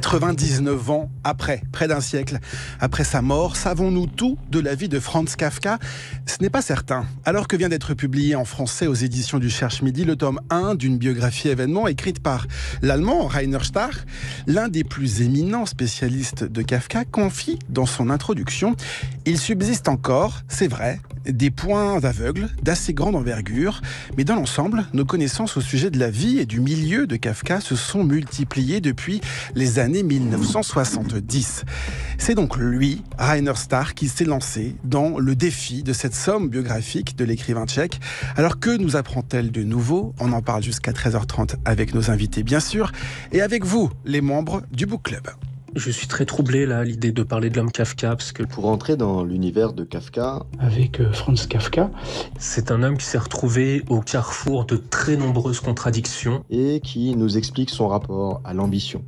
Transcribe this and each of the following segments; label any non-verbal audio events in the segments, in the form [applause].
99 ans après, près d'un siècle après sa mort, savons-nous tout de la vie de Franz Kafka Ce n'est pas certain. Alors que vient d'être publié en français aux éditions du Cherche Midi le tome 1 d'une biographie événement écrite par l'allemand Rainer Starr, l'un des plus éminents spécialistes de Kafka, confie dans son introduction Il subsiste encore, c'est vrai, des points aveugles d'assez grande envergure, mais dans l'ensemble, nos connaissances au sujet de la vie et du milieu de Kafka se sont multipliées depuis les années 1970. C'est donc lui, Rainer Starr, qui s'est lancé dans le défi de cette somme biographique de l'écrivain tchèque. Alors que nous apprend-elle de nouveau On en parle jusqu'à 13h30 avec nos invités, bien sûr, et avec vous, les membres du Book Club. Je suis très troublé là, l'idée de parler de l'homme Kafka, parce que pour entrer dans l'univers de Kafka, avec euh, Franz Kafka, c'est un homme qui s'est retrouvé au carrefour de très nombreuses contradictions et qui nous explique son rapport à l'ambition.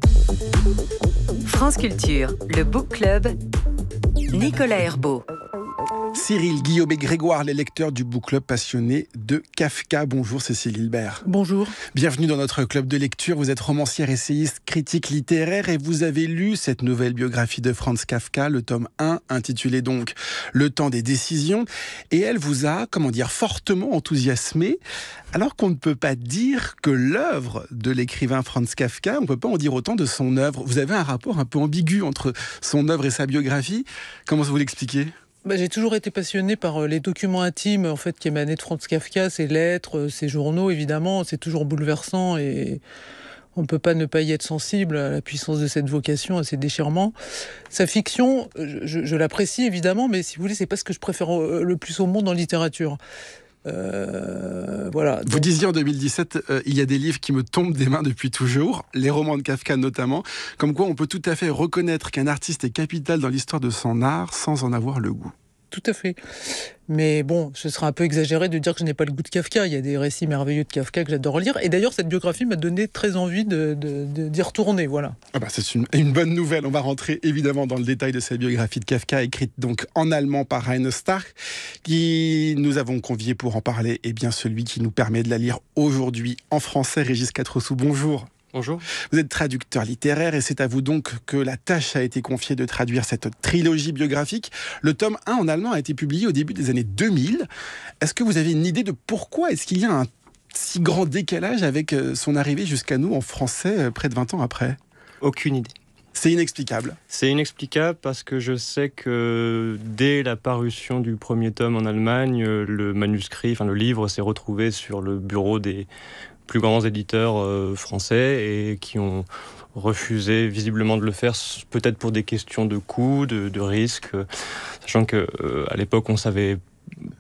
France Culture, le Book Club, Nicolas Herbeau. Cyril Guillaume et Grégoire, les lecteurs du book club passionné de Kafka. Bonjour Cécile Hilbert. Bonjour. Bienvenue dans notre club de lecture. Vous êtes romancière, essayiste, critique littéraire et vous avez lu cette nouvelle biographie de Franz Kafka, le tome 1, intitulé donc Le temps des décisions. Et elle vous a, comment dire, fortement enthousiasmé, alors qu'on ne peut pas dire que l'œuvre de l'écrivain Franz Kafka, on ne peut pas en dire autant de son œuvre. Vous avez un rapport un peu ambigu entre son œuvre et sa biographie. Comment vous l'expliquez bah, j'ai toujours été passionné par euh, les documents intimes en fait, qui émanaient de Franz Kafka, ses lettres, euh, ses journaux, évidemment. C'est toujours bouleversant et on ne peut pas ne pas y être sensible à la puissance de cette vocation, à ses déchirements. Sa fiction, je, l'apprécie évidemment, mais si vous voulez, n'est pas ce que je préfère euh, le plus au monde en littérature. Euh, voilà. Vous disiez en 2017, euh, il y a des livres qui me tombent des mains depuis toujours, les romans de Kafka notamment, comme quoi on peut tout à fait reconnaître qu'un artiste est capital dans l'histoire de son art sans en avoir le goût. Tout à fait. Mais bon, ce serait un peu exagéré de dire que je n'ai pas le goût de Kafka. Il y a des récits merveilleux de Kafka que j'adore lire. Et d'ailleurs, cette biographie m'a donné très envie d'y de, de, retourner. Voilà. Ah bah c'est une, bonne nouvelle. On va rentrer évidemment dans le détail de cette biographie de Kafka, écrite donc en allemand par Heine Stark, qui nous avons convié pour en parler. Et bien, celui qui nous permet de la lire aujourd'hui en français, Régis sous Bonjour. Bonjour. Vous êtes traducteur littéraire et c'est à vous donc que la tâche a été confiée de traduire cette trilogie biographique. Le tome 1 en allemand a été publié au début des années 2000. Est-ce que vous avez une idée de pourquoi est-ce qu'il y a un si grand décalage avec euh, son arrivée jusqu'à nous en français euh, près de 20 ans après Aucune idée. C'est inexplicable. C'est inexplicable parce que je sais que dès la parution du premier tome en Allemagne, euh, le manuscrit, enfin le livre s'est retrouvé sur le bureau des, plus grands éditeurs euh, français et qui ont refusé visiblement de le faire, peut-être pour des questions de coût, de, de risque, euh, sachant qu'à euh, l'époque on savait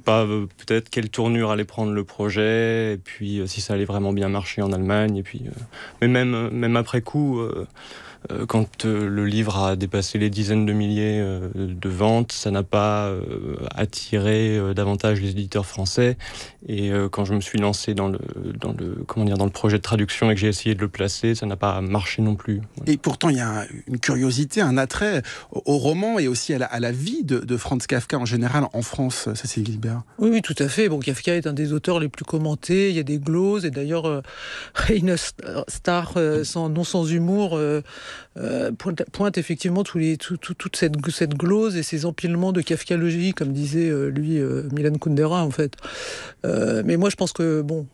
pas peut-être quelle tournure allait prendre le projet, et puis si ça allait vraiment bien marcher en Allemagne, et puis mais même même après coup euh, quand euh, le livre a dépassé les dizaines de milliers euh, de ventes, ça n'a pas attiré davantage les éditeurs français. Et quand je me suis lancé dans le, dans le, comment dire, dans le projet de traduction et que j'ai essayé de le placer, ça n'a pas marché non plus. Et pourtant, il y a une curiosité, un attrait au roman et aussi à la, vie de, Franz Kafka en général en France, Cécile Gilbert. Oui, oui, tout à fait. Bon, Kafka est un des auteurs les plus commentés. Il y a des gloses et d'ailleurs, [laughs] une star sans, non sans humour. Euh, pointe, effectivement les, toute cette, cette glose et ces empilements de kafkalogie, comme disait euh, lui euh, Milan Kundera en fait. mais moi je pense que bon,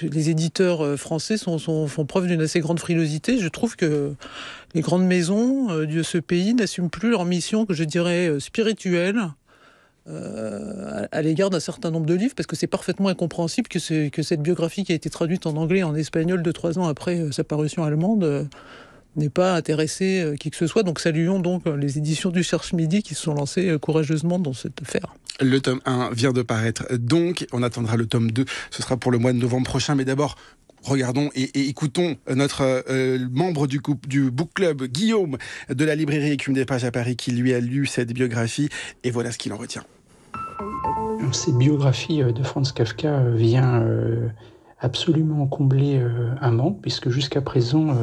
les éditeurs français font preuve d'une assez grande frilosité. Je trouve que les grandes maisons de ce pays n'assument plus leur mission, que je dirais spirituelle, à, l'égard d'un certain nombre de livres, parce que c'est parfaitement incompréhensible que, cette biographie qui a été traduite en anglais et en espagnol deux, trois ans après sa parution allemande n'est pas intéressé euh, qui que ce soit. Donc saluons donc euh, les éditions du Cherche Midi qui se sont lancées euh, courageusement dans cette affaire. Le tome 1 vient de paraître donc, on attendra le tome 2, ce sera pour le mois de novembre prochain, mais d'abord regardons et, écoutons notre membre du, du book club, Guillaume, de la librairie Écume des Pages à Paris, qui lui a lu cette biographie. Et voilà ce qu'il en retient. Cette biographie de Franz Kafka vient absolument combler euh, un manque, puisque jusqu'à présent, euh,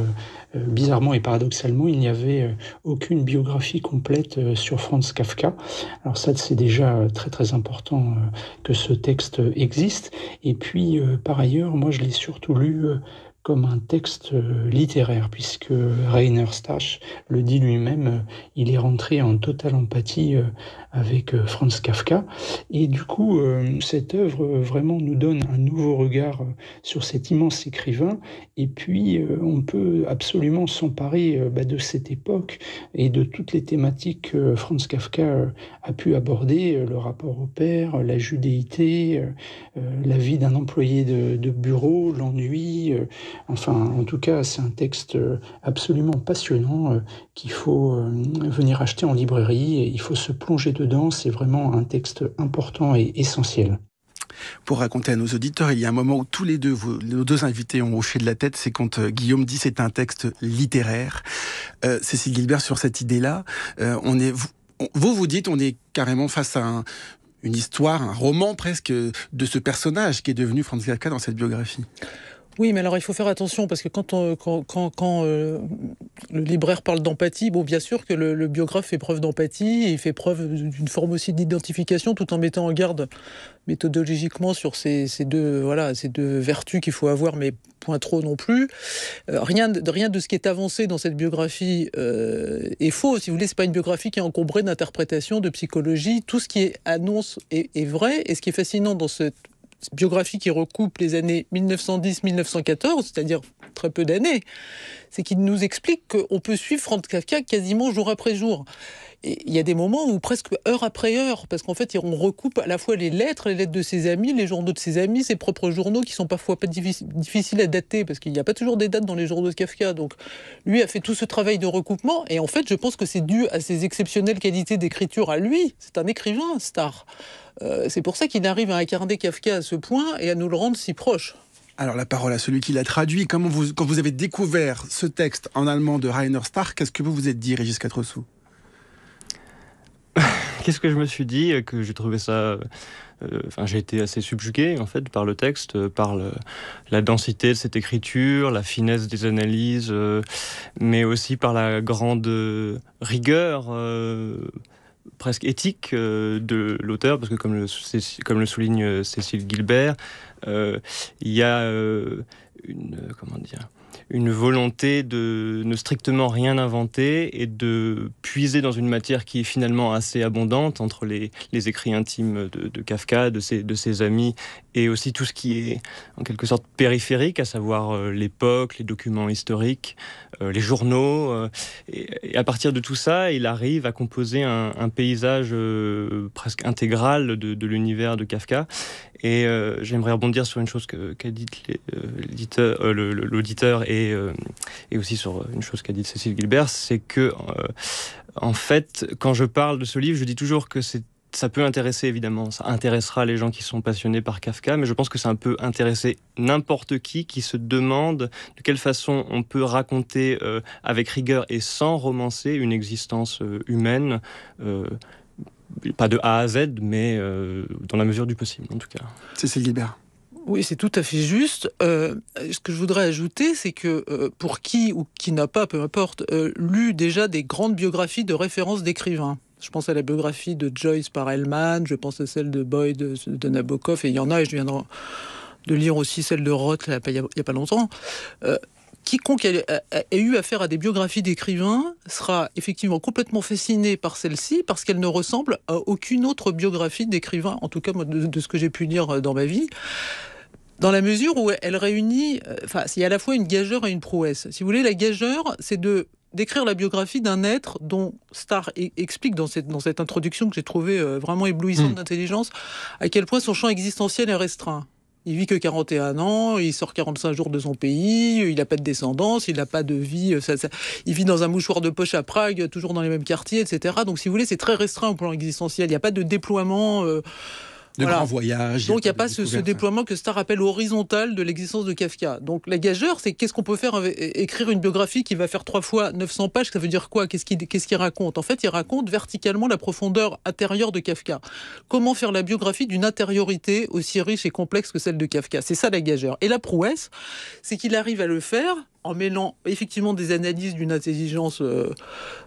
euh, bizarrement et paradoxalement, il n'y avait aucune biographie complète sur Franz Kafka. Alors ça, c'est déjà très très important que ce texte existe. Et puis, par ailleurs, moi, je l'ai surtout lu comme un texte littéraire, puisque Rainer Stasch le dit lui-même, il est rentré en totale empathie avec euh, Franz Kafka. Et du coup, euh, cette œuvre euh, vraiment nous donne un nouveau regard sur cet immense écrivain. Et puis, on peut absolument s'emparer bah, de cette époque et de toutes les thématiques que Franz Kafka a pu aborder, le rapport au père, la judéité, la vie d'un employé de, de bureau, l'ennui. Enfin, en tout cas, c'est un texte absolument passionnant qu'il faut venir acheter en librairie et il faut se plonger dedans c'est vraiment un texte important et essentiel. Pour raconter à nos auditeurs, il y a un moment où tous les deux, nos deux invités ont hoché de la tête, c'est quand euh, Guillaume dit c'est un texte littéraire. Euh, Cécile Gilbert, sur cette idée-là, euh, on est, vous, vous dites, on est carrément face à une histoire, un roman presque de ce personnage qui est devenu Franz Kafka dans cette biographie. Oui, mais alors il faut faire attention parce que quand, euh, le libraire parle d'empathie, bon, bien sûr que le, biographe fait preuve d'empathie et il fait preuve d'une forme aussi d'identification tout en mettant en garde méthodologiquement sur ces, deux, voilà, ces deux vertus qu'il faut avoir, mais point trop non plus. Euh, rien, de, rien de ce qui est avancé dans cette biographie euh, est faux. Si vous voulez, ce pas une biographie qui est encombrée d'interprétations, de psychologie. Tout ce qui est annonce est, est vrai. Et ce qui est fascinant dans cette biographie qui recoupe les années 1910-1914, c'est-à-dire très peu d'années, c'est qu'il nous explique qu'on peut suivre Franz Kafka quasiment jour après jour. Et il y a des moments où presque heure après heure, parce qu'en fait, on recoupe à la fois les lettres, les lettres de ses amis, les journaux de ses amis, ses propres journaux qui sont parfois pas difficiles à dater, parce qu'il n'y a pas toujours des dates dans les journaux de Kafka. Donc, lui a fait tout ce travail de recoupement, et en fait, je pense que c'est dû à ses exceptionnelles qualités d'écriture à lui. C'est un écrivain, star. Euh, c'est pour ça qu'il arrive à incarner Kafka à ce point et à nous le rendre si proche. Alors la parole à celui qui l'a traduit. Comment vous, quand vous avez découvert ce texte en allemand de Rainer Stark, qu'est-ce que vous vous êtes dit, Régis sous [sighs] Qu'est-ce que je me suis dit euh, que j'ai trouvé ça euh, j'ai été assez subjugué en fait par le texte, euh, par la densité de cette écriture, la finesse des analyses, mais aussi par la grande rigueur presque éthique euh, de l'auteur, parce que comme le, comme le souligne euh, Cécile Gilbert, euh, il y a une, comment une volonté de ne strictement rien inventer et de puiser dans une matière qui est finalement assez abondante entre les, écrits intimes de, Kafka, de de ses amis, et aussi tout ce qui est en quelque sorte périphérique, à savoir l'époque, les documents historiques, euh, les journaux. Euh, et, à partir de tout ça, il arrive à composer un, paysage euh, presque intégral de, l'univers de Kafka. Et j'aimerais rebondir sur une chose qu'a dite l'auditeur et, et, aussi sur une chose qu'a dite Cécile Gilbert, c'est que, en fait, quand je parle de ce livre, je dis toujours que c'est ça peut intéresser évidemment, ça intéressera les gens qui sont passionnés par Kafka, mais je pense que ça peut intéresser n'importe qui qui se demande de quelle façon on peut raconter euh, avec rigueur et sans romancer une existence euh, humaine, euh, pas de A à Z, mais dans la mesure du possible en tout cas. Cécile Guibert. Oui, c'est tout à fait juste. ce que je voudrais ajouter, c'est que pour qui ou qui n'a pas, peu importe, lu déjà des grandes biographies de références d'écrivains, je pense à la biographie de Joyce par Hellman, je pense à celle de Boyd euh, de, Nabokov, et il y en a, et je viens de, lire aussi celle de Roth il n'y a, pas longtemps. Euh, quiconque ait, eu affaire à des biographies d'écrivains sera effectivement complètement fasciné par celle-ci parce qu'elle ne ressemble à aucune autre biographie d'écrivain, en tout cas de, ce que j'ai pu lire euh, dans ma vie. Dans la mesure où elle réunit, enfin, il y a à la fois une gageure et une prouesse. Si vous voulez, la gageure, c'est de d'écrire la biographie d'un être dont Starr e- explique dans cette, dans cette introduction que j'ai trouvée euh, vraiment éblouissante hmm. d'intelligence, à quel point son champ existentiel est restreint. Il vit que 41 ans, il sort 45 jours de son pays, il n'a pas de descendance, il n'a pas de vie, euh, il vit dans un mouchoir de poche à Prague, toujours dans les mêmes quartiers, etc. Donc si vous voulez, c'est très restreint au plan existentiel. Il n'y a pas de déploiement euh, donc il n'y a pas ce, déploiement que Star appelle horizontal de l'existence de Kafka. Donc la gageure, c'est qu'est-ce qu'on peut faire écrire une biographie qui va faire trois fois 900 pages, ça veut dire quoi Qu'est-ce qu'il raconte En fait, il raconte verticalement la profondeur intérieure de Kafka. Comment faire la biographie d'une intériorité aussi riche et complexe que celle de Kafka C'est ça la gageure. Et la prouesse, c'est qu'il arrive à le faire en mêlant effectivement des analyses d'une intelligence euh,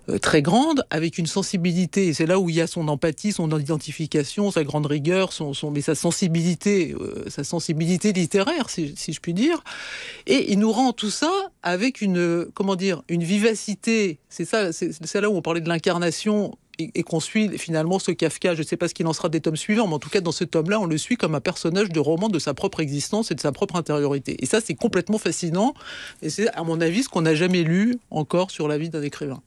euh, très grande avec une sensibilité. Et c'est là où il y a son empathie, son identification, sa grande rigueur, son, mais sa sensibilité, euh, sa sensibilité littéraire, si, je puis dire. Et il nous rend tout ça avec une, comment dire, une vivacité. C'est ça, c'est là où on parlait de l'incarnation et, qu'on suit finalement ce Kafka. Je ne sais pas ce qu'il en sera des tomes suivants, mais en tout cas, dans ce tome-là, on le suit comme un personnage de roman de sa propre existence et de sa propre intériorité. Et ça, c'est complètement fascinant. Et c'est, à mon avis, ce qu'on n'a jamais lu encore sur la vie d'un écrivain.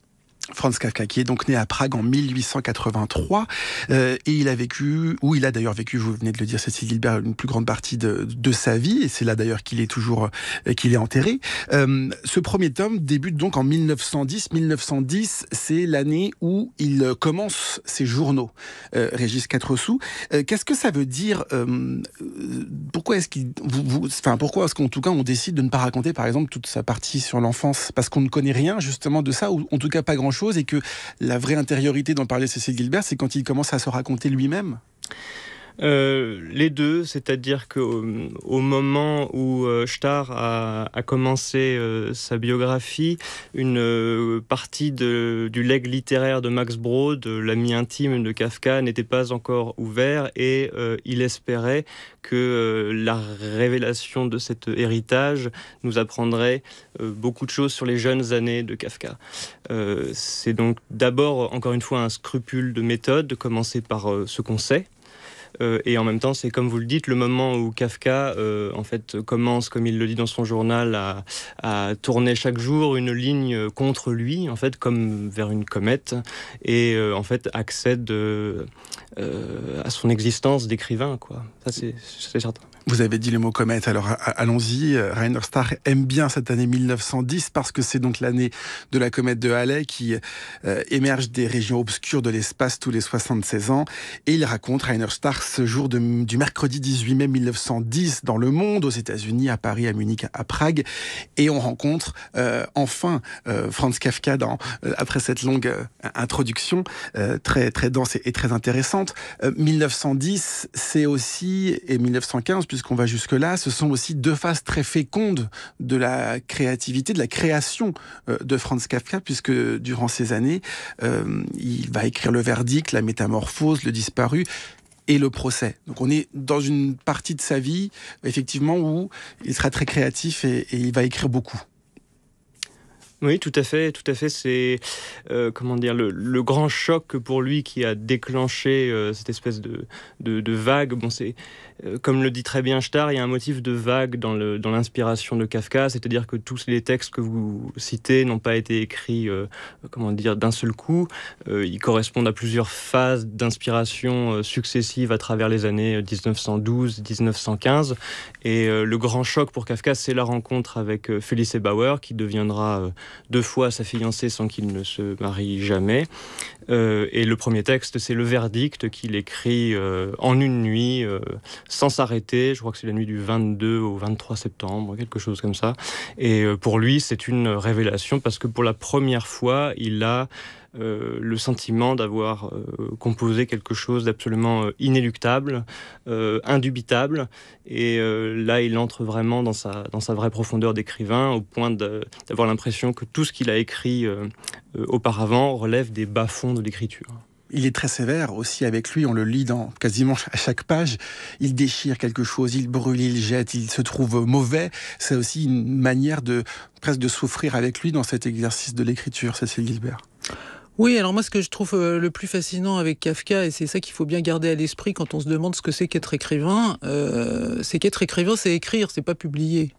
Franz Kafka, qui est donc né à Prague en 1883, euh, et il a vécu, ou il a d'ailleurs vécu, vous venez de le dire, Cécile Gilbert, une plus grande partie de, sa vie, et c'est là d'ailleurs qu'il est toujours, euh, qu'il est enterré. Euh, ce premier tome débute donc en 1910. 1910, c'est l'année où il commence ses journaux, Régis Quatre Sous. Qu'est-ce que ça veut dire Pourquoi est-ce qu'il, vous, pourquoi est-ce qu'en tout cas on décide de ne pas raconter, par exemple, toute sa partie sur l'enfance Parce qu'on ne connaît rien justement de ça, ou en tout cas pas grand chose et que la vraie intériorité dont parlait Cécile Gilbert, c'est quand il commence à se raconter lui-même euh, les deux, c'est-à-dire que euh, au moment où euh, Starr a, commencé sa biographie, une partie du legs littéraire de Max Brod, l'ami intime de Kafka, n'était pas encore ouvert et il espérait que la révélation de cet héritage nous apprendrait beaucoup de choses sur les jeunes années de Kafka. c'est donc d'abord, encore une fois, un scrupule de méthode, de commencer par ce qu'on sait, euh, et en même temps, c'est comme vous le dites, le moment où Kafka euh, en fait commence, comme il le dit dans son journal, à, tourner chaque jour une ligne contre lui, en fait, comme vers une comète, et euh, en fait accède à son existence d'écrivain, quoi. Ça, c'est certain. Vous avez dit le mot comète, alors allons-y. Euh, Rainer Starr aime bien cette année 1910 parce que c'est donc l'année de la comète de Halley qui euh, émerge des régions obscures de l'espace tous les 76 ans. Et il raconte, Rainer Starr, ce jour du mercredi 18 mai 1910 dans le monde, aux États-Unis, à Paris, à Munich, à Prague. Et on rencontre euh, enfin Franz Kafka dans, après cette longue introduction très, très dense et très intéressante. 1910, c'est aussi, et 1915, puisqu'on va jusque-là, ce sont aussi deux phases très fécondes de la créativité, de la création euh, de Franz Kafka, puisque durant ces années, euh, il va écrire le verdict, la métamorphose, le disparu et le procès. Donc on est dans une partie de sa vie, effectivement, où il sera très créatif et il va écrire beaucoup. Oui, tout à fait, tout à fait. C'est euh, comment dire le, grand choc pour lui qui a déclenché euh, cette espèce de, vague. Bon, c'est euh, comme le dit très bien Starr, il y a un motif de vague dans l'inspiration dans de Kafka, c'est-à-dire que tous les textes que vous citez n'ont pas été écrits, comment dire, d'un seul coup. ils correspondent à plusieurs phases d'inspiration successives à travers les années 1912-1915. Et le grand choc pour Kafka, c'est la rencontre avec Felice Bauer, qui deviendra deux fois sa fiancée sans qu'il ne se marie jamais. Euh, et le premier texte, c'est le verdict qu'il écrit euh, en une nuit, euh, sans s'arrêter. Je crois que c'est la nuit du 22 au 23 septembre, quelque chose comme ça. Et pour lui, c'est une révélation parce que pour la première fois, il a euh, le sentiment d'avoir euh, composé quelque chose d'absolument euh, inéluctable, indubitable. Et là, il entre vraiment dans sa, vraie profondeur d'écrivain, au point d'avoir l'impression que tout ce qu'il a écrit auparavant relève des bas-fonds de l'écriture il est très sévère aussi avec lui, on le lit quasiment à chaque page. Il déchire quelque chose, il brûle, il jette, il se trouve mauvais. C'est aussi une manière de presque de souffrir avec lui dans cet exercice de l'écriture, Cécile Gilbert. Oui, alors moi ce que je trouve euh, le plus fascinant avec Kafka, et c'est ça qu'il faut bien garder à l'esprit quand on se demande ce que c'est qu'être écrivain, euh, c'est qu'être écrivain, c'est écrire, c'est pas publier.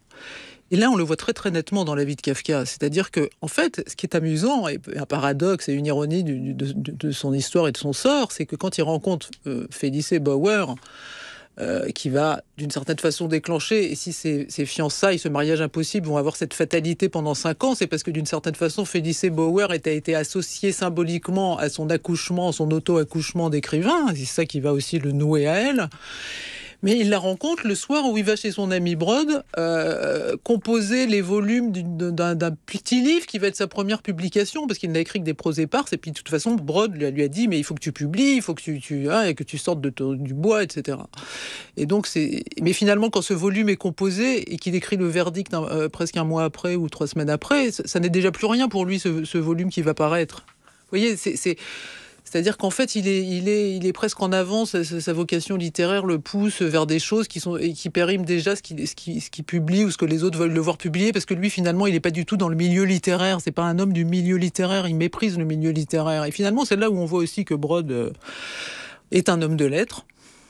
Et là, on le voit très très nettement dans la vie de Kafka. C'est-à-dire que, en fait, ce qui est amusant, et un paradoxe et une ironie de, son histoire et de son sort, c'est que quand il rencontre euh, Bauer, euh, qui va d'une certaine façon déclencher. Et si ces, ces, fiançailles, ce mariage impossible vont avoir cette fatalité pendant cinq ans, c'est parce que d'une certaine façon, Félicie Bauer a été associée symboliquement à son accouchement, son auto-accouchement d'écrivain. C'est ça qui va aussi le nouer à elle. Mais il la rencontre le soir où il va chez son ami Brod euh, composer les volumes d'un petit livre qui va être sa première publication, parce qu'il n'a écrit que des éparses. Et puis, de toute façon, Brod lui a, dit Mais il faut que tu publies, il faut que tu, tu hein, et que tu sortes de ton, du bois, etc. Et donc, c'est. Mais finalement, quand ce volume est composé et qu'il écrit le verdict euh, presque un mois après ou trois semaines après, ça, n'est déjà plus rien pour lui, ce, ce volume qui va paraître. Vous voyez, c'est c'est-à-dire qu'en fait, il est, presque en avance, sa, vocation littéraire le pousse vers des choses qui, sont, et qui périment déjà ce qu'il publie ou ce que les autres veulent le voir publier, parce que lui, finalement, il n'est pas du tout dans le milieu littéraire. C'est pas un homme du milieu littéraire, il méprise le milieu littéraire. Et finalement, c'est là où on voit aussi que Brod euh, est un homme de lettres.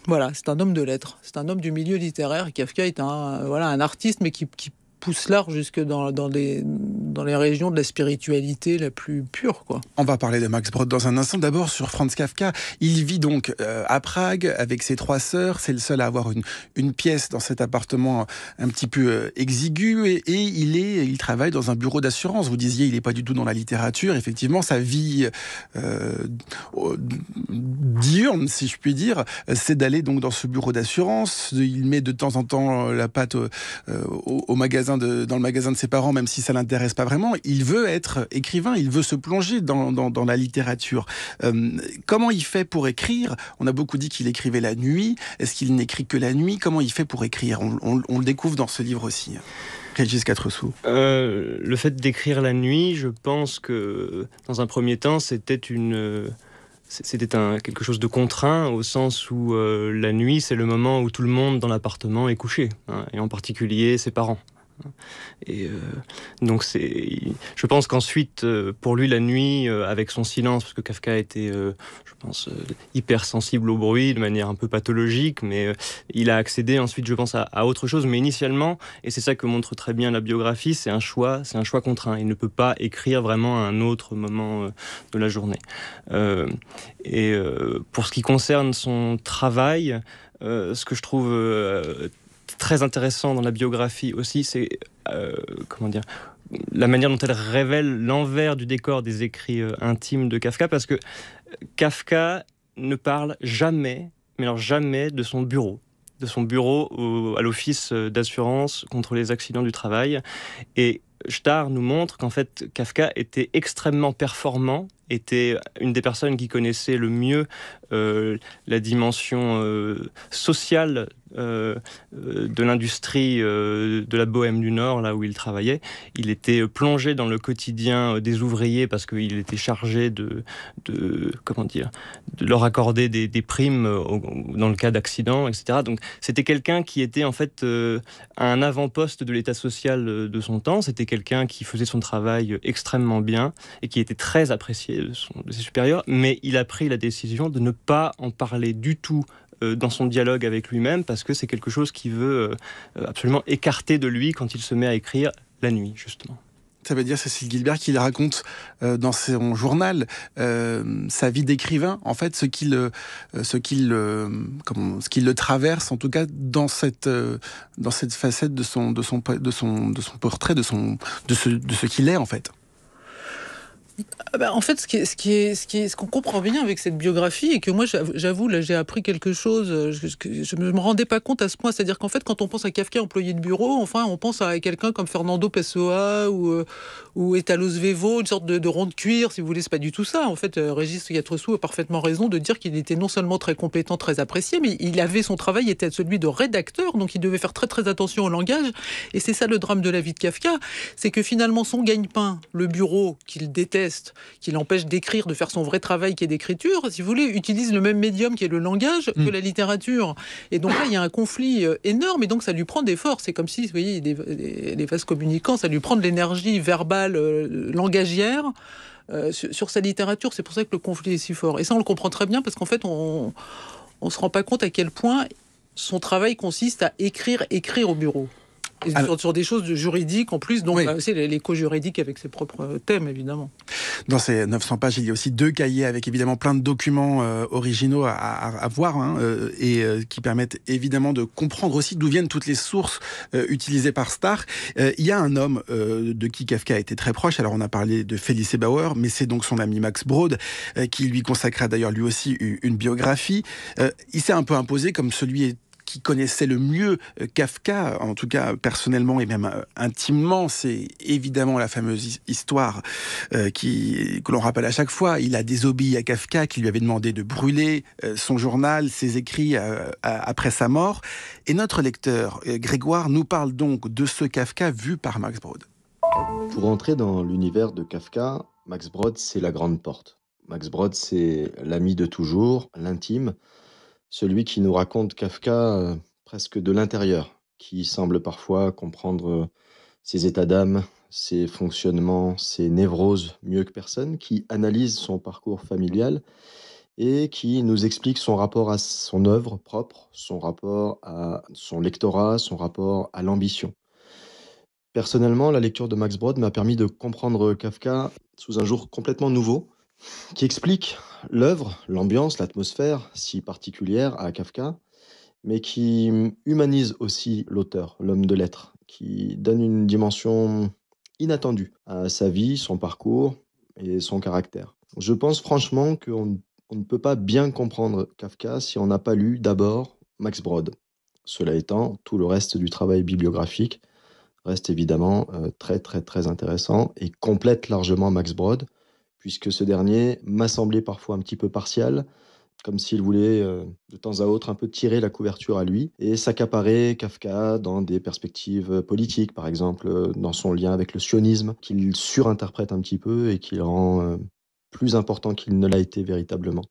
Voilà, c'est un homme de lettres, c'est un homme du milieu littéraire. Kafka est un, un artiste, mais qui pousse l'art jusque dans, dans, les, dans les régions de la spiritualité la plus pure. Quoi. On va parler de Max Brod dans un instant. D'abord sur Franz Kafka. Il vit donc euh, à Prague avec ses trois sœurs. C'est le seul à avoir une, une pièce dans cet appartement un petit peu euh, exigu. Et, il, est, il travaille dans un bureau d'assurance. Vous disiez, il n'est pas du tout dans la littérature. Effectivement, sa vie euh, diurne, si je puis dire, c'est d'aller donc dans ce bureau d'assurance. Il met de temps en temps la patte au magasin dans le magasin de ses parents, même si ça l'intéresse pas vraiment. Il veut être écrivain, il veut se plonger dans, la littérature. Euh, comment il fait pour écrire On a beaucoup dit qu'il écrivait la nuit. Est-ce qu'il n'écrit que la nuit Comment il fait pour écrire on, le découvre dans ce livre aussi. Régis Quatre Sous. Euh, le fait d'écrire la nuit, je pense que dans un premier temps, c'était une c'était un, quelque chose de contraint au sens où euh, la nuit, c'est le moment où tout le monde dans l'appartement est couché, hein, et en particulier ses parents. Et euh, donc, c'est, je pense qu'ensuite, euh, pour lui, la nuit, euh, avec son silence, parce que Kafka était, je pense, hyper sensible au bruit de manière un peu pathologique, mais il a accédé ensuite, je pense, à, autre chose. Mais initialement, et c'est ça que montre très bien la biographie, c'est un choix, c'est un choix contraint. Il ne peut pas écrire vraiment à un autre moment de la journée. et pour ce qui concerne son travail, ce que je trouve très intéressant dans la biographie aussi, c'est euh, comment dire la manière dont elle révèle l'envers du décor des écrits euh, intimes de Kafka, parce que Kafka ne parle jamais, mais alors jamais, de son bureau de son bureau à l'office euh, d'assurance contre les accidents du travail. Et Starr nous montre qu'en fait, Kafka était extrêmement performant était une des personnes qui connaissait le mieux euh, la dimension euh, sociale euh, de l'industrie de la Bohème du Nord, là où il travaillait. Il était plongé dans le quotidien des ouvriers parce qu'il était chargé de, de, comment dire, de leur accorder des, primes dans le cas d'accidents, etc. Donc c'était quelqu'un qui était en fait un avant-poste de l'état social de son temps. C'était quelqu'un qui faisait son travail extrêmement bien et qui était très apprécié de euh, ses supérieurs, mais il a pris la décision de ne pas en parler du tout euh, dans son dialogue avec lui-même parce que c'est quelque chose qu'il veut euh, absolument écarter de lui quand il se met à écrire la nuit, justement. Ça veut dire Cécile Gilbert qu'il raconte dans son journal sa vie d'écrivain, en fait, ce qu'il ce qu'il ce le traverse, en tout cas dans cette dans cette facette de son de son de son de son portrait, de son de ce de ce qu'il est en fait. Ah bah, en fait, ce qui ce qui est, ce qui ce qu'on comprend bien avec cette biographie et que moi, j'avoue, là, j'ai appris quelque chose. Euh, je, ne me rendais pas compte à ce point. C'est-à-dire qu'en fait, quand on pense à Kafka, employé de bureau, enfin, on pense à quelqu'un comme Fernando Pessoa ou euh, ou Etalos Vevo, une sorte de, de rond de cuir, si vous voulez. C'est pas du tout ça. En fait, euh, Régis Yattressou a parfaitement raison de dire qu'il était non seulement très compétent, très apprécié, mais il avait son travail était celui de rédacteur, donc il devait faire très très attention au langage. Et c'est ça le drame de la vie de Kafka, c'est que finalement, son gagne-pain, le bureau qu'il déteste qui l'empêche d'écrire, de faire son vrai travail qui est d'écriture, si vous voulez, utilise le même médium qui est le langage que hmm. la littérature. Et donc là, il y a un conflit euh, énorme et donc ça lui prend des forces. C'est comme si, vous voyez, des, vases communicants, ça lui prend de l'énergie verbale, euh, langagière. Euh, sur, sur, sa littérature, c'est pour ça que le conflit est si fort. Et ça, on le comprend très bien parce qu'en fait, on ne se rend pas compte à quel point son travail consiste à écrire, écrire au bureau sur, sur, des choses juridiques en plus, donc oui. c'est euh, l'écho juridique avec ses propres euh, thèmes évidemment. Dans ces 900 pages, il y a aussi deux cahiers avec évidemment plein de documents euh, originaux à, voir hein, et qui permettent évidemment de comprendre aussi d'où viennent toutes les sources utilisées par Star. il y a un homme de qui Kafka a été très proche, alors on a parlé de Felice Bauer, mais c'est donc son ami Max Brod qui lui consacra d'ailleurs lui aussi une biographie. il s'est un peu imposé comme celui qui connaissait le mieux euh, Kafka, en tout cas personnellement et même euh, intimement, c'est évidemment la fameuse histoire euh, qui, que l'on rappelle à chaque fois. Il a désobéi à Kafka qui lui avait demandé de brûler son journal, ses écrits après sa mort. Et notre lecteur, Grégoire, nous parle donc de ce Kafka vu par Max Brod. Pour entrer dans l'univers de Kafka, Max Brod, c'est la grande porte. Max Brod, c'est l'ami de toujours, l'intime, celui qui nous raconte Kafka euh, presque de l'intérieur, qui semble parfois comprendre euh, ses états d'âme, ses fonctionnements, ses névroses mieux que personne, qui analyse son parcours familial et qui nous explique son rapport à son œuvre propre, son rapport à son lectorat, son rapport à l'ambition. Personnellement, la lecture de Max Brod m'a permis de comprendre Kafka sous un jour complètement nouveau, qui explique l'œuvre, l'ambiance, l'atmosphère si particulière à Kafka, mais qui humanise aussi l'auteur, l'homme de lettres, qui donne une dimension inattendue à sa vie, son parcours et son caractère. Je pense franchement qu'on ne peut pas bien comprendre Kafka si on n'a pas lu d'abord Max Brod. Cela étant, tout le reste du travail bibliographique reste évidemment euh, très très très intéressant et complète largement Max Brod, puisque ce dernier m'a semblé parfois un petit peu partial, comme s'il voulait euh, de temps à autre un peu tirer la couverture à lui et s'accaparer Kafka dans des perspectives euh, politiques, par exemple euh, dans son lien avec le sionisme, qu'il surinterprète un petit peu et qu'il rend plus important qu'il ne l'a été véritablement.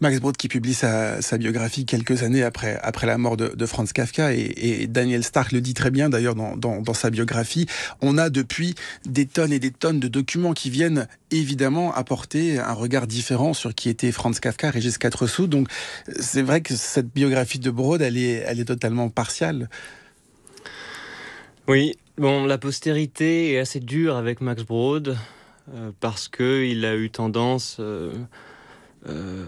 Max Brod qui publie sa, biographie quelques années après, après la mort de, Franz Kafka et, Daniel Stark le dit très bien d'ailleurs dans, sa biographie. On a depuis des tonnes et des tonnes de documents qui viennent évidemment apporter un regard différent sur qui était Franz Kafka, Régis sous Donc c'est vrai que cette biographie de Brod, elle est, totalement partiale. Oui, bon, la postérité est assez dure avec Max Brod euh, parce qu'il a eu tendance... Euh, euh,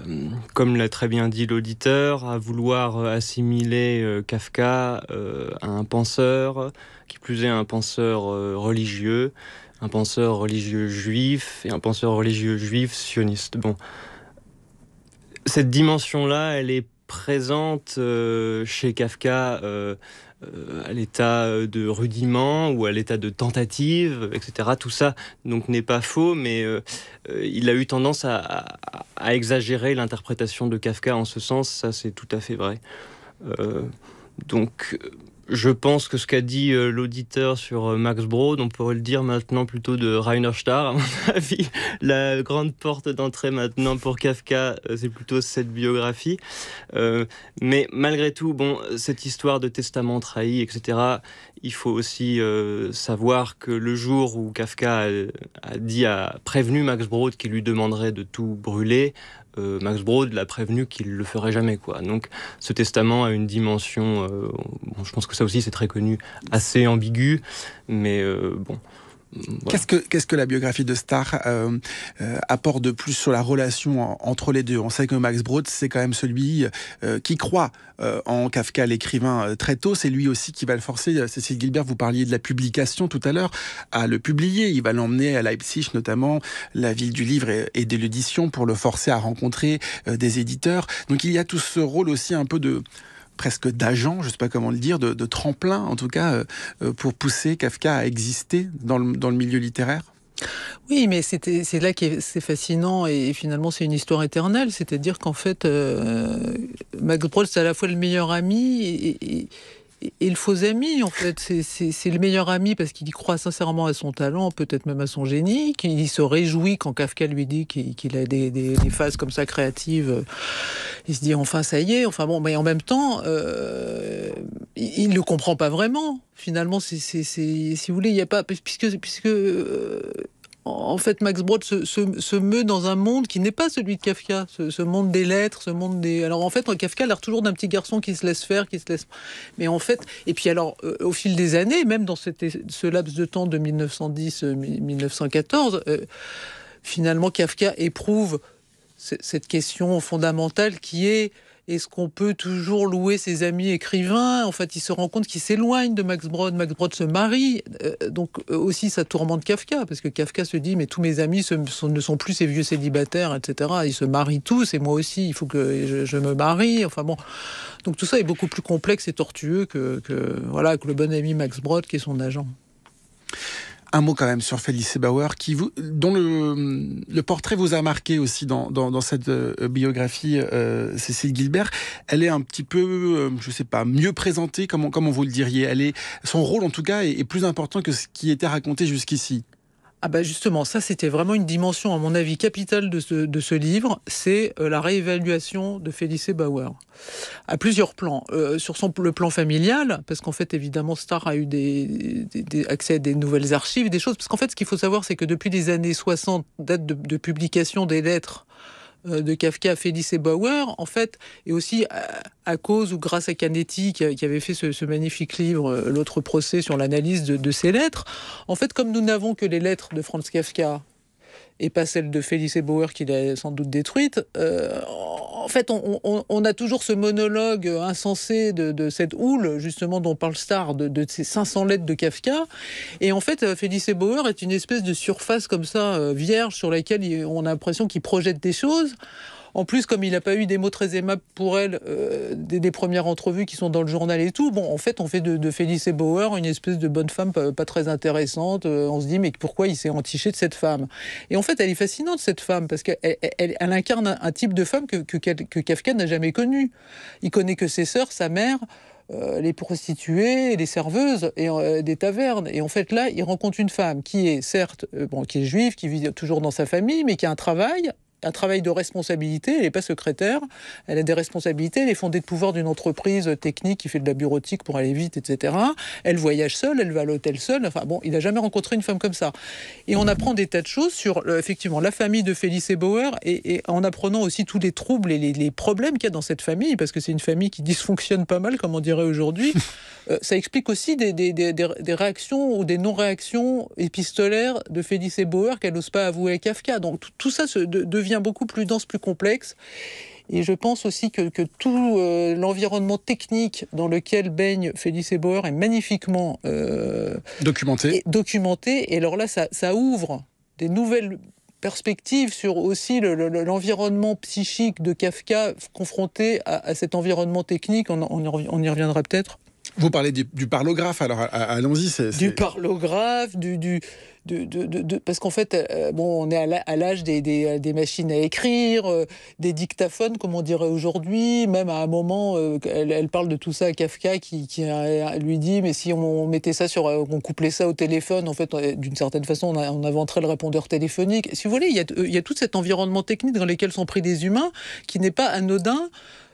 comme l'a très bien dit l'auditeur, à vouloir euh, assimiler euh, Kafka à un penseur, qui plus est un penseur religieux, un penseur religieux juif et un penseur religieux juif sioniste. Bon, cette dimension-là, elle est présente chez Kafka euh, à l'état euh, de rudiment ou à l'état de tentative, etc. Tout ça donc n'est pas faux, mais euh, il a eu tendance à, exagérer l'interprétation de Kafka en ce sens. Ça, c'est tout à fait vrai. donc je pense que ce qu'a dit euh, l'auditeur sur euh, Max Brod, on pourrait le dire maintenant plutôt de Rainer Starr, à mon [laughs] avis. La grande porte d'entrée maintenant pour Kafka, euh, c'est plutôt cette biographie. mais malgré tout, bon, cette histoire de testament trahi, etc., il faut aussi euh, savoir que le jour où Kafka a, dit prévenu Max Brod qu'il lui demanderait de tout brûler, euh, Max Brod l'a prévenu qu'il le ferait jamais quoi. Donc ce testament a une dimension, euh, je pense que ça aussi c'est très connu, assez ambigu. mais bon. Qu'est-ce que qu'est-ce que la biographie de Star euh, euh, apporte de plus sur la relation entre les deux On sait que Max Brod, c'est quand même celui euh, qui croit en Kafka, l'écrivain très tôt. C'est lui aussi qui va le forcer. Cécile Gilbert, vous parliez de la publication tout à l'heure, à le publier. Il va l'emmener à Leipzig, notamment la ville du livre et, et de l'édition, pour le forcer à rencontrer des éditeurs. Donc il y a tout ce rôle aussi un peu de presque d'agent, je ne sais pas comment le dire, de, tremplin en tout cas, euh, euh, pour pousser Kafka à exister dans le, milieu littéraire oui, mais c'est là que c'est fascinant et, finalement c'est une histoire éternelle. C'est-à-dire qu'en fait, euh, c'est à la fois le meilleur ami et, et le faux ami, en fait. C'est le meilleur ami parce qu'il y croit sincèrement à son talent, peut-être même à son génie, qu'il se réjouit quand Kafka lui dit qu'il a des, phases comme ça créatives. Il se dit enfin ça y est, enfin bon, mais en même temps, euh, il ne le comprend pas vraiment. Finalement, si vous voulez, il n'y a pas. Puisque, puisque euh, en fait, Max Brod se, meut dans un monde qui n'est pas celui de Kafka, ce, monde des lettres, ce monde des. Alors en fait, Kafka Kafka, l'air toujours d'un petit garçon qui se laisse faire, qui se laisse. Mais en fait, et puis alors, euh, au fil des années, même dans ce laps de temps de 1910-1914, euh, euh, finalement, Kafka éprouve cette question fondamentale qui est est-ce qu'on peut toujours louer ses amis écrivains En fait, il se rend compte qu'il s'éloigne de Max Brod. Max Brod se marie. Euh, donc euh, aussi, ça tourmente Kafka, parce que Kafka se dit, mais tous mes amis ne sont plus ces vieux célibataires, etc. Ils se marient tous, et moi aussi, il faut que je, me marie. Enfin bon. Donc tout ça est beaucoup plus complexe et tortueux que, voilà, que le bon ami Max Brod, qui est son agent. Un mot quand même sur Felice Bauer, qui vous, dont le, le portrait vous a marqué aussi dans, dans, cette euh, biographie euh, Cécile Gilbert. Elle est un petit peu, euh, je sais pas, mieux présentée, comme on vous le diriez. Elle est, son rôle en tout cas est plus important que ce qui était raconté jusqu'ici. Ah bah justement, ça c'était vraiment une dimension, à mon avis, capitale de ce, livre, c'est euh, la réévaluation de Felice Bauer. À plusieurs plans. Euh, sur son, le plan familial, parce qu'en fait, évidemment, Star a eu des, accès à des nouvelles archives, des choses. Parce qu'en fait, ce qu'il faut savoir, c'est que depuis les années 60, date de publication des lettres euh, de Kafka, Félix et Bauer, en fait, et aussi à, cause ou grâce à Canetti, qui, avait fait ce, magnifique livre, euh, L'autre procès, sur l'analyse de, de, ces lettres, en fait, comme nous n'avons que les lettres de Franz Kafka et pas celle de Felice Bauer qui l'a sans doute détruite. Euh, en fait, on, a toujours ce monologue insensé de, cette houle, justement, dont parle Star, de, de, ces 500 lettres de Kafka. Et en fait, euh, Felice Bauer est une espèce de surface comme ça, euh, vierge, sur laquelle on a l'impression qu'il projette des choses. En plus, comme il n'a pas eu des mots très aimables pour elle, euh, des, premières entrevues qui sont dans le journal et tout, bon, en fait, on fait de, de Felice Bauer une espèce de bonne femme pas, très intéressante. Euh, on se dit, mais pourquoi il s'est entiché de cette femme Et en fait, elle est fascinante, cette femme, parce qu'elle incarne un, type de femme que, Kafka n'a jamais connu. Il connaît que ses sœurs, sa mère. Euh, les prostituées, les serveuses et des tavernes. Et en fait, là, il rencontre une femme qui est certes, bon, qui est juive, qui vit toujours dans sa famille, mais qui a un travail un travail de responsabilité. Elle n'est pas secrétaire, elle a des responsabilités. Elle est fondée de pouvoir d'une entreprise technique qui fait de la bureautique pour aller vite, etc. Elle voyage seule, elle va à l'hôtel seule. Enfin bon, il n'a jamais rencontré une femme comme ça. Et on apprend des tas de choses sur euh, effectivement la famille de Félice Bauer et, en apprenant aussi tous les troubles et les, problèmes qu'il y a dans cette famille, parce que c'est une famille qui dysfonctionne pas mal, comme on dirait aujourd'hui. [laughs] Euh, ça explique aussi des, réactions ou des non-réactions épistolaires de et Bauer qu'elle n'ose pas avouer à Kafka. Donc tout ça se, devient devient beaucoup plus dense, plus complexe. Et je pense aussi que, tout euh, l'environnement technique dans lequel baigne Félix et est magnifiquement euh, documenté. Et, documenté. Et alors là, ça, ouvre des nouvelles perspectives sur aussi l'environnement psychique de Kafka confronté à, cet environnement technique. on y reviendra peut-être. Vous parlez du, parlographe, alors allons-y. Du parlographe, du, de, parce qu'en fait, euh, bon, on est à l'âge euh, des, machines à écrire, euh, des dictaphones, comme on dirait aujourd'hui. Même à un moment, elle, parle de tout ça à Kafka, qui, lui dit Mais si on, mettait ça sur. on couplait ça au téléphone, en fait, d'une certaine façon, on, inventerait le répondeur téléphonique. Si vous voulez, il y, il y a tout cet environnement technique dans lequel sont pris des humains qui n'est pas anodin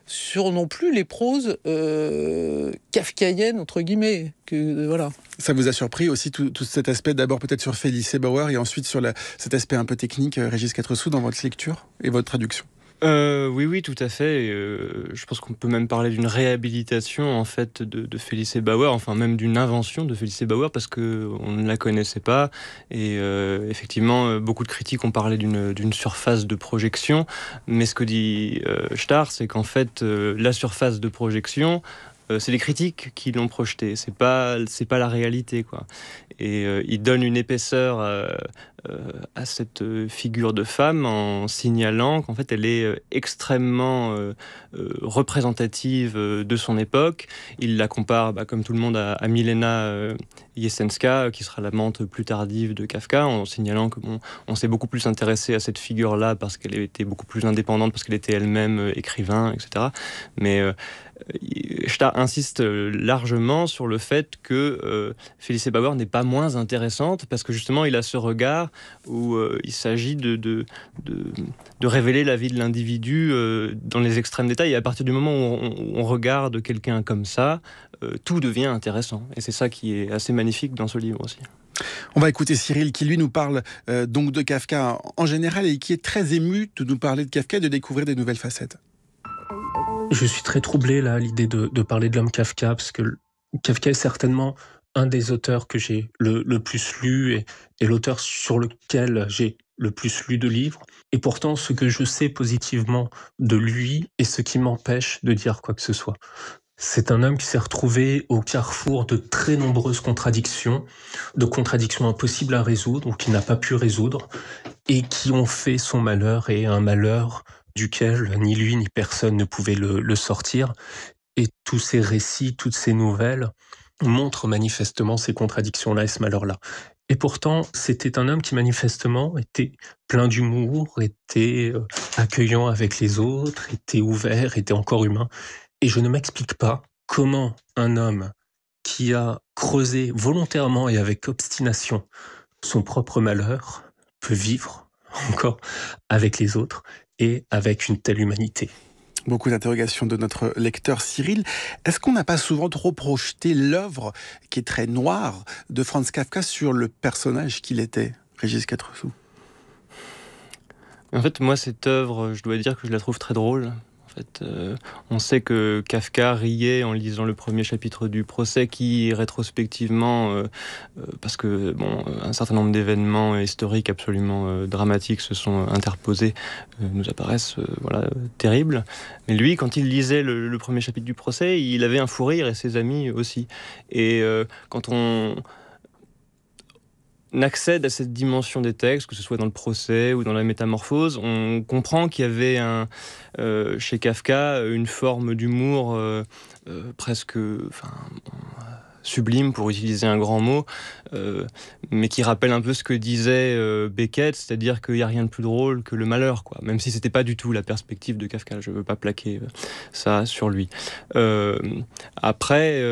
sur non plus les proses euh, kafkaïennes, entre guillemets. Que, euh, voilà. Ça vous a surpris aussi tout, cet aspect, d'abord peut-être sur Félix Bauer et ensuite sur cet aspect un peu technique, euh, Régis sous dans votre lecture et votre traduction euh, oui, oui, tout à fait. Euh, je pense qu'on peut même parler d'une réhabilitation en fait de, de Felice Bauer, enfin même d'une invention de Felice Bauer parce que on ne la connaissait pas. Et euh, effectivement, beaucoup de critiques ont parlé d'une surface de projection, mais ce que dit Starr, c'est qu'en fait la surface de projection euh, c'est les critiques qui l'ont projeté, c'est pas c'est pas la réalité quoi. Et euh, il donne une épaisseur euh, à cette figure de femme en signalant qu'en fait elle est extrêmement représentative de son époque. Il la compare, bah, comme tout le monde, à, Milena Jesenska, qui sera la l'amante plus tardive de Kafka, en signalant que bon, on s'est beaucoup plus intéressé à cette figure-là parce qu'elle était beaucoup plus indépendante, parce qu'elle était elle-même écrivain, etc. Mais euh, Sta insiste euh, largement sur le fait que euh, Bauer n'est pas moins intéressante parce que justement il a ce regard où euh, il s'agit de de, de, révéler la vie de l'individu dans les extrêmes détails. Et à partir du moment où on, regarde quelqu'un comme ça, tout devient intéressant. Et c'est ça qui est assez magnifique dans ce livre aussi. On va écouter Cyril qui lui nous parle donc de Kafka en général et qui est très ému de nous parler de Kafka et de découvrir des nouvelles facettes. Je suis très troublé là à l'idée de, parler de l'homme Kafka, parce que Kafka est certainement un des auteurs que j'ai le, plus lu et, et l'auteur sur lequel j'ai le plus lu de livres. Et pourtant, ce que je sais positivement de lui est ce qui m'empêche de dire quoi que ce soit. C'est un homme qui s'est retrouvé au carrefour de très nombreuses contradictions, de contradictions impossibles à résoudre ou qu'il n'a pas pu résoudre, et qui ont fait son malheur et un malheur duquel ni lui ni personne ne pouvait le, sortir. Et tous ces récits, toutes ces nouvelles montrent manifestement ces contradictions-là et ce malheur-là. Et pourtant, c'était un homme qui manifestement était plein d'humour, était euh, accueillant avec les autres, était ouvert, était encore humain. Et je ne m'explique pas comment un homme qui a creusé volontairement et avec obstination son propre malheur peut vivre encore avec les autres et avec une telle humanité. Beaucoup d'interrogations de notre lecteur Cyril. Est-ce qu'on n'a pas souvent trop projeté l'œuvre qui est très noire de Franz Kafka sur le personnage qu'il était, Régis Quatre-Sous En fait, moi, cette œuvre, je dois dire que je la trouve très drôle fait. Euh, on sait que Kafka riait en lisant le premier chapitre du procès qui, rétrospectivement, euh, euh, parce que bon, un certain nombre d'événements historiques absolument dramatiques se sont interposés, nous apparaissent voilà, terribles. Mais lui, quand il lisait le, le, premier chapitre du procès, il avait un fou rire et ses amis aussi. Et quand on accède à cette dimension des textes, que ce soit dans le procès ou dans la métamorphose, on comprend qu'il y avait un, euh, chez Kafka une forme d'humour euh, euh, presque, enfin, sublime, pour utiliser un grand mot, euh, mais qui rappelle un peu ce que disait euh, Beckett, c'est-à-dire qu'il n'y a rien de plus drôle que le malheur, quoi. Même si c'était pas du tout la perspective de Kafka, je ne veux pas plaquer euh, ça sur lui. après,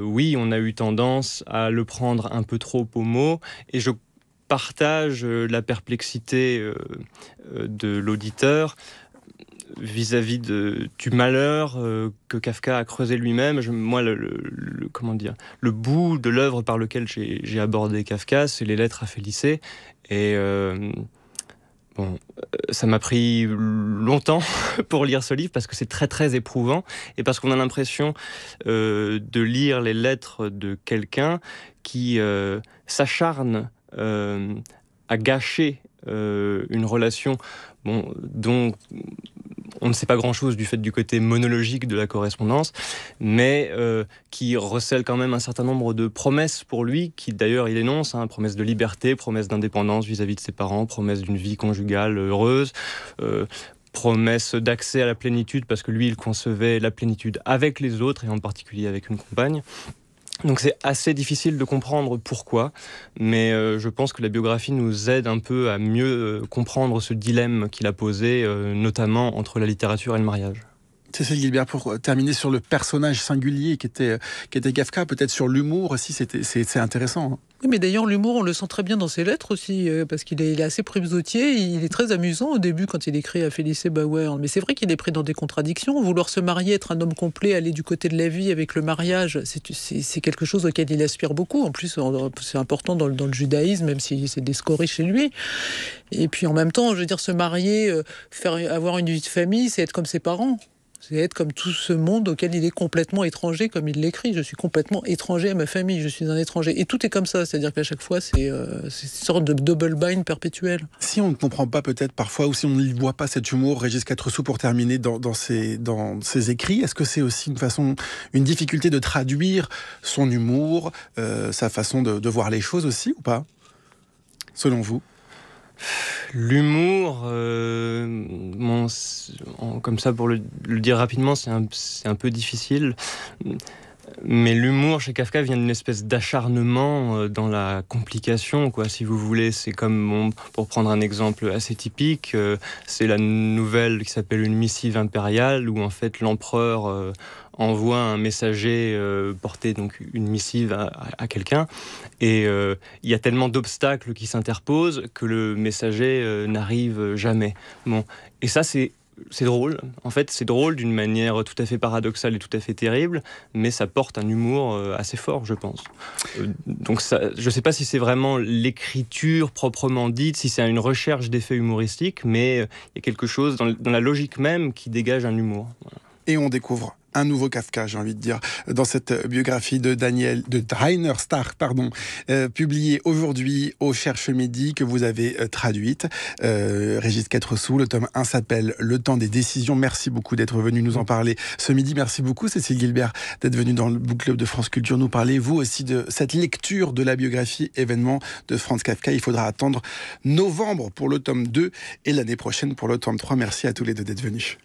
oui, on a eu tendance à le prendre un peu trop au mot, et je partage la perplexité de l'auditeur vis-à-vis de, du malheur euh, que Kafka a creusé lui-même. moi, le, comment dire, le bout de l'œuvre par lequel j'ai, abordé Kafka, c'est les lettres à Félicé. Et euh, bon, euh, ça m'a pris longtemps [laughs] pour lire ce livre parce que c'est très très éprouvant et parce qu'on a l'impression de lire les lettres de quelqu'un qui s'acharne à gâcher une relation bon, dont on ne sait pas grand-chose du fait du côté monologique de la correspondance, mais euh, qui recèle quand même un certain nombre de promesses pour lui, qui d'ailleurs il énonce, hein, promesse de liberté, promesse d'indépendance vis-à-vis de ses parents, promesses d'une vie conjugale heureuse, euh, promesse d'accès à la plénitude, parce que lui, il concevait la plénitude avec les autres, et en particulier avec une compagne. Donc c'est assez difficile de comprendre pourquoi, mais euh, je pense que la biographie nous aide un peu à mieux euh, comprendre ce dilemme qu'il a posé, euh, notamment entre la littérature et le mariage. Cécile Gilbert, pour terminer sur le personnage singulier qui était, qui était Kafka, peut-être sur l'humour aussi, c'est intéressant. Hein. Oui, mais d'ailleurs, l'humour, on le sent très bien dans ses lettres aussi, euh, parce qu'il est, assez primesautier. Il est très amusant au début quand il écrit à Felice Bauer. Mais c'est vrai qu'il est pris dans des contradictions. Vouloir se marier, être un homme complet, aller du côté de la vie avec le mariage, c'est quelque chose auquel il aspire beaucoup. En plus, c'est important dans le, judaïsme, même si c'est des scories chez lui. Et puis en même temps, je veux dire, se marier, euh, faire, avoir une vie de famille, c'est être comme ses parents. C'est être comme tout ce monde auquel il est complètement étranger, comme il l'écrit. Je suis complètement étranger à ma famille, je suis un étranger. Et tout est comme ça, c'est-à-dire qu'à chaque fois, c'est euh, une sorte de double bind perpétuel. Si on ne comprend pas peut-être parfois, ou si on ne voit pas cet humour, Régis Sous pour terminer, dans, ses, écrits, est-ce que c'est aussi une façon, une difficulté de traduire son humour, euh, sa façon de voir les choses aussi, ou pas Selon vous L'humour, euh, comme ça pour le, dire rapidement, c'est un, peu difficile mais l'humour chez Kafka vient d'une espèce d'acharnement euh, dans la complication, quoi, si vous voulez. C'est comme, pour prendre un exemple assez typique, euh, c'est la nouvelle qui s'appelle Une missive impériale, où en fait l'empereur euh, envoie un messager porter donc une missive à, quelqu'un. Et il y a tellement d'obstacles qui s'interposent que le messager n'arrive jamais. Bon. Et ça, c'est c'est drôle. En fait, c'est drôle d'une manière tout à fait paradoxale et tout à fait terrible, mais ça porte un humour euh, assez fort, je pense. Euh, donc, ça, je ne sais pas si c'est vraiment l'écriture proprement dite, si c'est une recherche d'effets humoristiques, mais euh, il y a quelque chose dans, la logique même qui dégage un humour. Et on découvre un nouveau Kafka, j'ai envie de dire, dans cette biographie de Daniel, de Rainer Stark, pardon, euh, publiée aujourd'hui au Cherche Midi, que vous avez euh, traduite. Euh, Régis Régis sous le tome 1 s'appelle Le temps des décisions. Merci beaucoup d'être venu nous en parler ce midi. Merci beaucoup, Cécile Gilbert, d'être venue dans le Book Club de France Culture nous parler, vous aussi, de cette lecture de la biographie événement de Franz Kafka. Il faudra attendre novembre pour le tome 2 et l'année prochaine pour le tome 3. Merci à tous les deux d'être venus.